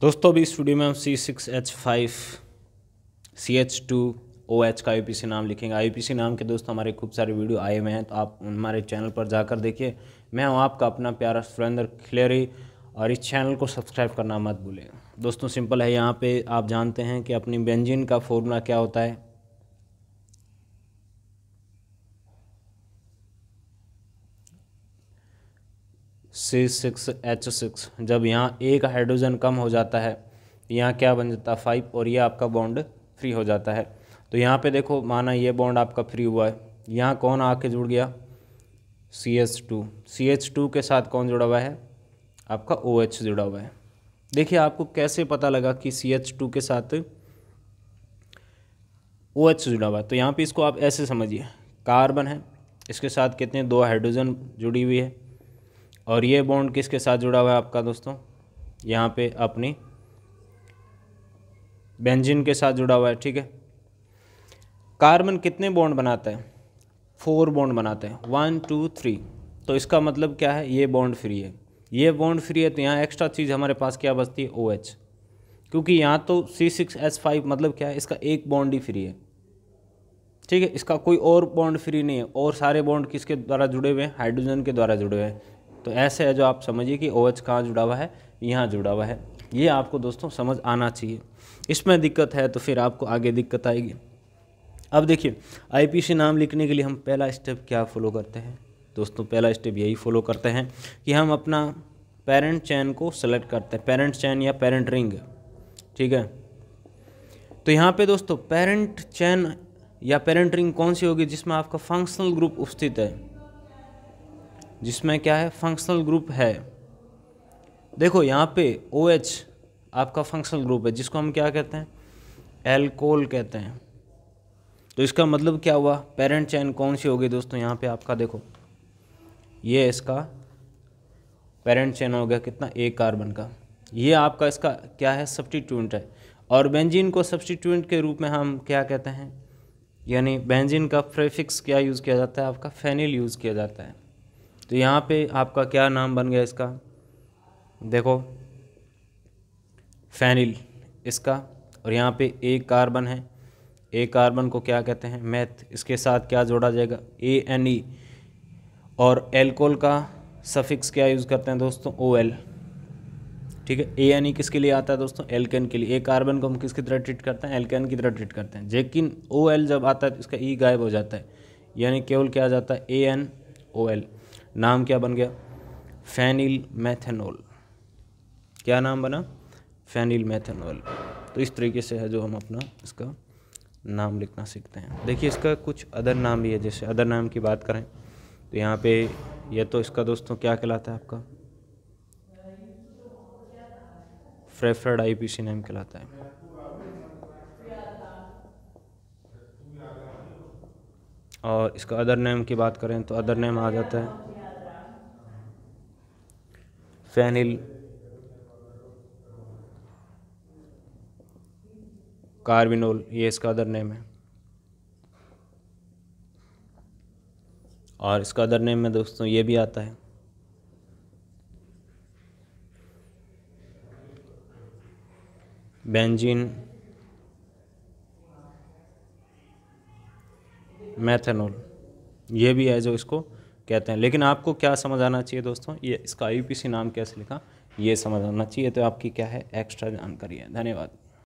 दोस्तों अभी स्टूडियो में हम C six H five C H two O H का आई नाम लिखेंगे आई नाम के दोस्त हमारे खूब सारे वीडियो आए हुए हैं तो आप हमारे चैनल पर जाकर देखिए मैं हूँ आपका अपना प्यारा सुरेंद्र खिलेरी और इस चैनल को सब्सक्राइब करना मत भूलें दोस्तों सिंपल है यहाँ पे आप जानते हैं कि अपनी बेंजिन का फॉर्मूला क्या होता है सी सिक्स एच सिक्स जब यहाँ एक हाइड्रोजन कम हो जाता है तो यहाँ क्या बन जाता है फाइव और ये आपका बॉन्ड फ्री हो जाता है तो यहाँ पे देखो माना ये बॉन्ड आपका फ्री हुआ है यहाँ कौन आके जुड़ गया C H two C H two के साथ कौन जुड़ा हुआ है आपका ओ OH एच जुड़ा हुआ है देखिए आपको कैसे पता लगा कि सी एच टू के साथ ओ OH जुड़ा हुआ है तो यहाँ पे इसको आप ऐसे समझिए कार्बन है इसके साथ कितने दो हाइड्रोजन जुड़ी हुई है और ये बॉन्ड किसके साथ जुड़ा हुआ है आपका दोस्तों यहाँ पे अपनी बेंजीन के साथ जुड़ा हुआ है ठीक है कार्बन कितने बॉन्ड बनाता है फोर बॉन्ड बनाते हैं वन टू थ्री तो इसका मतलब क्या है ये बॉन्ड फ्री है ये बॉन्ड फ्री है तो यहाँ एक्स्ट्रा चीज़ हमारे पास क्या बचती है ओ OH क्योंकि यहाँ तो सी सिक्स एस फाइव मतलब क्या है इसका एक बॉन्ड ही फ्री है ठीक है इसका कोई और बॉन्ड फ्री नहीं है और सारे बॉन्ड किसके द्वारा जुड़े हुए हैं हाइड्रोजन के द्वारा जुड़े हुए हैं तो ऐसे है जो आप समझिए कि ओ एच कहाँ जुड़ा हुआ है यहाँ जुड़ा हुआ है ये आपको दोस्तों समझ आना चाहिए इसमें दिक्कत है तो फिर आपको आगे दिक्कत आएगी अब देखिए आईपीसी नाम लिखने के लिए हम पहला स्टेप क्या फॉलो करते हैं दोस्तों पहला स्टेप यही फॉलो करते हैं कि हम अपना पेरेंट चैन को सेलेक्ट करते हैं पेरेंट चैन या पेरेंट रिंग ठीक है तो यहाँ पे दोस्तों पेरेंट चैन या पेरेंट रिंग कौन सी होगी जिसमें आपका फंक्शनल ग्रुप उपस्थित है जिसमें क्या है फंक्शनल ग्रुप है देखो यहाँ पे ओ OH आपका फंक्शनल ग्रुप है जिसको हम क्या कहते हैं एल्कोल कहते हैं तो इसका मतलब क्या हुआ पेरेंट चैन कौन सी होगी दोस्तों यहाँ पे आपका देखो ये इसका पेरेंट चैन हो गया कितना एक कार्बन का ये आपका इसका क्या है सब्सटीट्यूंट है और बेंजीन को सब्सटीट्यूंट के रूप में हम क्या कहते हैं यानी बेंजीन का प्रेफिक्स क्या यूज़ किया जाता है आपका फेनिल यूज़ किया जाता है तो यहाँ पे आपका क्या नाम बन गया इसका देखो फैनिल इसका और यहाँ पे एक कार्बन है ए कार्बन को क्या कहते हैं मैथ इसके साथ क्या जोड़ा जाएगा ए एन ई और एल्कोल का सफिक्स क्या यूज़ करते हैं दोस्तों ओ एल ठीक है ए एन ई किसके लिए आता है दोस्तों एल्केन के लिए ए कार्बन को हम किसकी तरह ट्रीट करते हैं एल्केन की तरह ट्रीट करते हैं लेकिन ओ एल जब आता है तो इसका ई e गायब हो जाता है यानी केवल क्या आ जाता है ए एन ओ एल नाम क्या बन गया फैनिल मैथेनॉल क्या नाम बना फैनिल मैथेनॉल तो इस तरीके से है जो हम अपना इसका नाम लिखना सीखते हैं देखिए इसका कुछ अदर नाम भी है जैसे अदर नाम की बात करें तो यहाँ पे यह तो इसका दोस्तों क्या कहलाता है आपका फ्रेफर्ड आईपीसी नेम कहलाता है और इसका अदर नेम की बात करें तो अदर नेम आ जाता है फैनिल कार्बिनोल ये इसका अदर नेम है और इसका अदर नेम में दोस्तों ये भी आता है बेंजीन मैथेनॉल ये भी है जो इसको कहते हैं लेकिन आपको क्या समझ आना चाहिए दोस्तों ये इसका आई नाम कैसे लिखा ये समझ आना चाहिए तो आपकी क्या है एक्स्ट्रा जानकारी है धन्यवाद